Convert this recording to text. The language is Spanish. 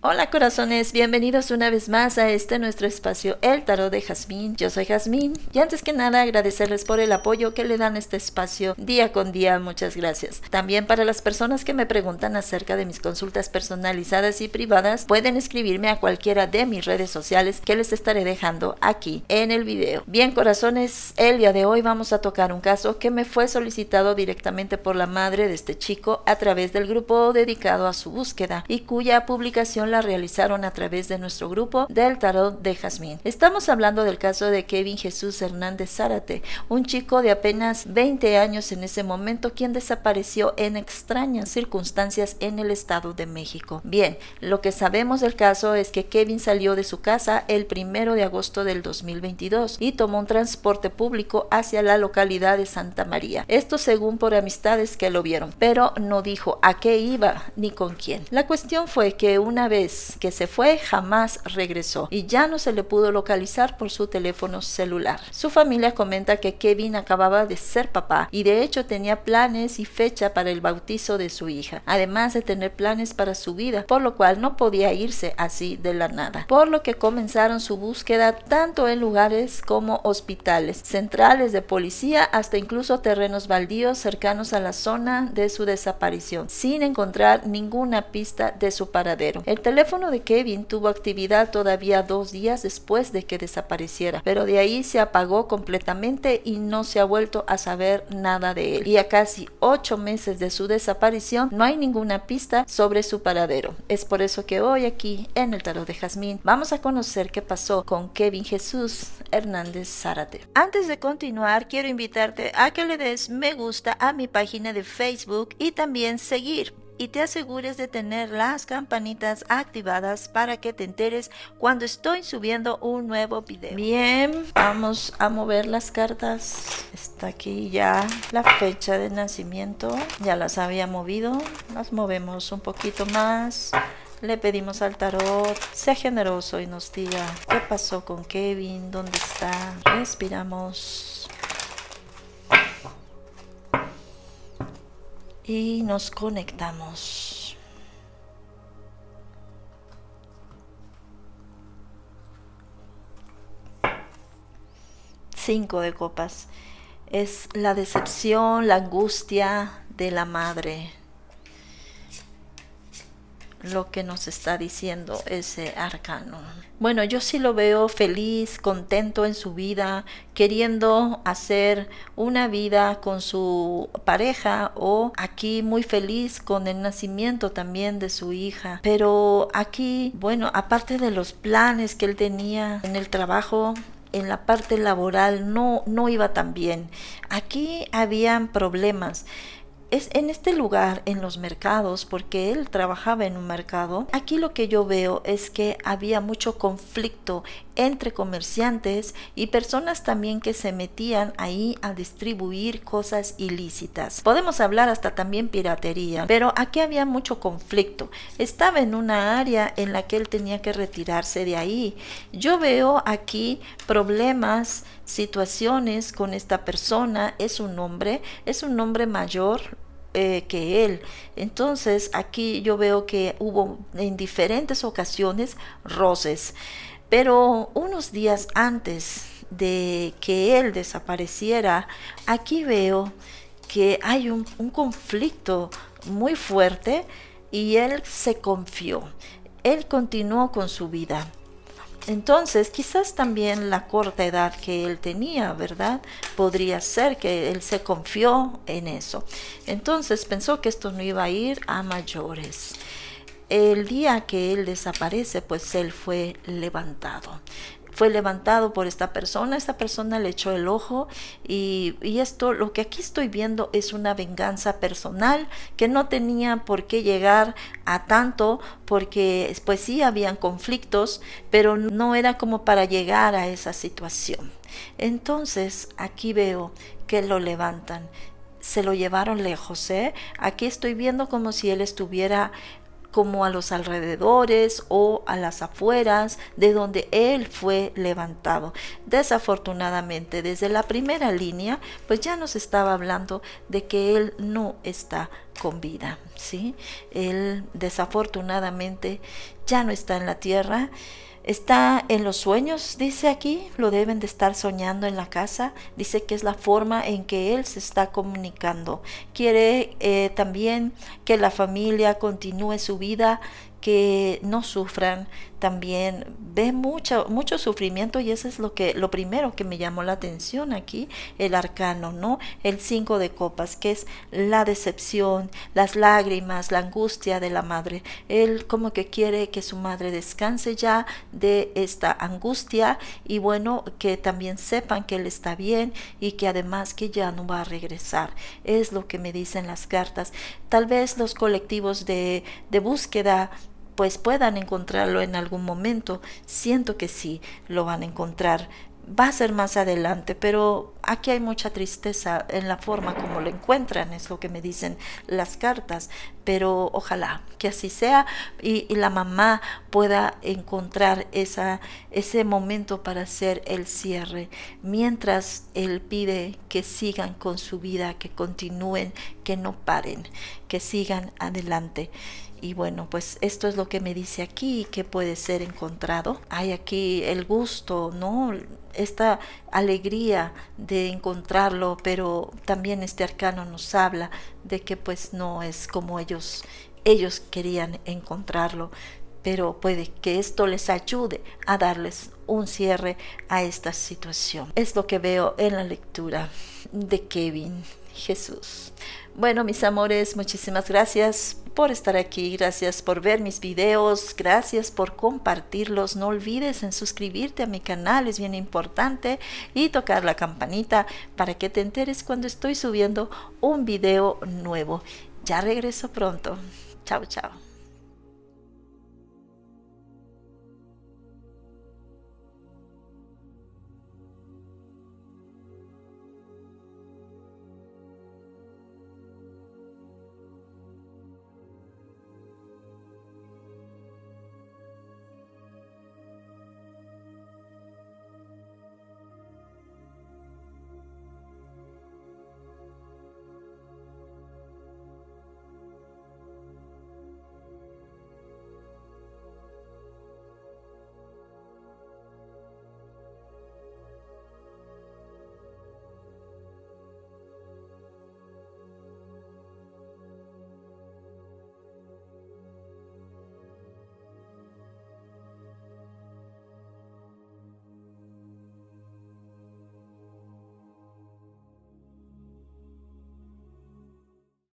Hola corazones, bienvenidos una vez más a este nuestro espacio El Tarot de Jazmín. Yo soy Jazmín y antes que nada agradecerles por el apoyo que le dan este espacio día con día, muchas gracias. También para las personas que me preguntan acerca de mis consultas personalizadas y privadas, pueden escribirme a cualquiera de mis redes sociales que les estaré dejando aquí en el video. Bien corazones, el día de hoy vamos a tocar un caso que me fue solicitado directamente por la madre de este chico a través del grupo dedicado a su búsqueda y cuya publicación la realizaron a través de nuestro grupo del tarot de Jazmín. Estamos hablando del caso de Kevin Jesús Hernández Zárate, un chico de apenas 20 años en ese momento quien desapareció en extrañas circunstancias en el Estado de México. Bien, lo que sabemos del caso es que Kevin salió de su casa el primero de agosto del 2022 y tomó un transporte público hacia la localidad de Santa María. Esto según por amistades que lo vieron, pero no dijo a qué iba ni con quién. La cuestión fue que una vez que se fue jamás regresó y ya no se le pudo localizar por su teléfono celular. Su familia comenta que Kevin acababa de ser papá y de hecho tenía planes y fecha para el bautizo de su hija, además de tener planes para su vida, por lo cual no podía irse así de la nada, por lo que comenzaron su búsqueda tanto en lugares como hospitales, centrales de policía hasta incluso terrenos baldíos cercanos a la zona de su desaparición, sin encontrar ninguna pista de su paradero. El teléfono de Kevin tuvo actividad todavía dos días después de que desapareciera, pero de ahí se apagó completamente y no se ha vuelto a saber nada de él. Y a casi ocho meses de su desaparición no hay ninguna pista sobre su paradero. Es por eso que hoy aquí en el Tarot de Jazmín vamos a conocer qué pasó con Kevin Jesús Hernández Zárate. Antes de continuar, quiero invitarte a que le des me gusta a mi página de Facebook y también seguir y te asegures de tener las campanitas activadas para que te enteres cuando estoy subiendo un nuevo video. Bien, vamos a mover las cartas. Está aquí ya la fecha de nacimiento. Ya las había movido. Las movemos un poquito más. Le pedimos al tarot, sea generoso y nos diga qué pasó con Kevin, dónde está. Respiramos y nos conectamos. Cinco de copas. Es la decepción, la angustia de la madre, lo que nos está diciendo ese arcano. Bueno, yo sí lo veo feliz, contento en su vida, queriendo hacer una vida con su pareja o aquí muy feliz con el nacimiento también de su hija. Pero aquí, bueno, aparte de los planes que él tenía en el trabajo, en la parte laboral no, no iba tan bien. Aquí habían problemas es en este lugar, en los mercados, porque él trabajaba en un mercado, aquí lo que yo veo es que había mucho conflicto entre comerciantes y personas también que se metían ahí a distribuir cosas ilícitas. Podemos hablar hasta también piratería, pero aquí había mucho conflicto. Estaba en una área en la que él tenía que retirarse de ahí. Yo veo aquí problemas, situaciones con esta persona. Es un hombre, es un hombre mayor, eh, que él. Entonces aquí yo veo que hubo en diferentes ocasiones roces, pero unos días antes de que él desapareciera, aquí veo que hay un conflicto muy fuerte y él se confió. Él continuó con su vida. Entonces, quizás también la corta edad que él tenía, ¿verdad? Podría ser que él se confió en eso. Entonces pensó que esto no iba a ir a mayores. El día que él desaparece, pues él fue levantado fue levantado por esta persona, esta persona le echó el ojo y, y esto, lo que aquí estoy viendo es una venganza personal que no tenía por qué llegar a tanto porque pues sí habían conflictos, pero no era como para llegar a esa situación. Entonces aquí veo que lo levantan se lo llevaron lejos. ¿eh? Aquí estoy viendo como si él estuviera como a los alrededores o a las afueras de donde él fue levantado. Desafortunadamente, desde la primera línea, pues ya nos estaba hablando de que él no está con vida, ¿sí? Él desafortunadamente ya no está en la tierra, está en los sueños, dice aquí, lo deben de estar soñando en la casa, dice que es la forma en que él se está comunicando. Quiere eh, también que la familia continúe su vida, que no sufran. También ve mucho, mucho sufrimiento y eso es lo, que, lo primero que me llamó la atención aquí, el arcano, ¿no? El cinco de copas, que es la decepción, las lágrimas, la angustia de la madre. Él como que quiere que su madre descanse ya de esta angustia y bueno, que también sepan que él está bien y que además que ya no va a regresar. Es lo que me dicen las cartas. Tal vez los colectivos de, de búsqueda, pues puedan encontrarlo en algún momento. Siento que sí, lo van a encontrar. Va a ser más adelante, pero aquí hay mucha tristeza en la forma como lo encuentran, es lo que me dicen las cartas, pero ojalá que así sea y, la mamá pueda encontrar esa, ese momento para hacer el cierre, mientras él pide que sigan con su vida, que continúen, que no paren, que sigan adelante. Y bueno, pues esto es lo que me dice aquí que puede ser encontrado. Hay aquí el gusto, ¿no? Esta alegría de encontrarlo, pero también este arcano nos habla de que pues no es como ellos ellos querían encontrarlo, pero puede que esto les ayude a darles un cierre a esta situación. Es lo que veo en la lectura de Kevin. Jesús. Bueno, mis amores, muchísimas gracias por estar aquí, gracias por ver mis videos, gracias por compartirlos. No olvides en suscribirte a mi canal, es bien importante, y tocar la campanita para que te enteres cuando estoy subiendo un video nuevo. Ya regreso pronto. Chao, chao.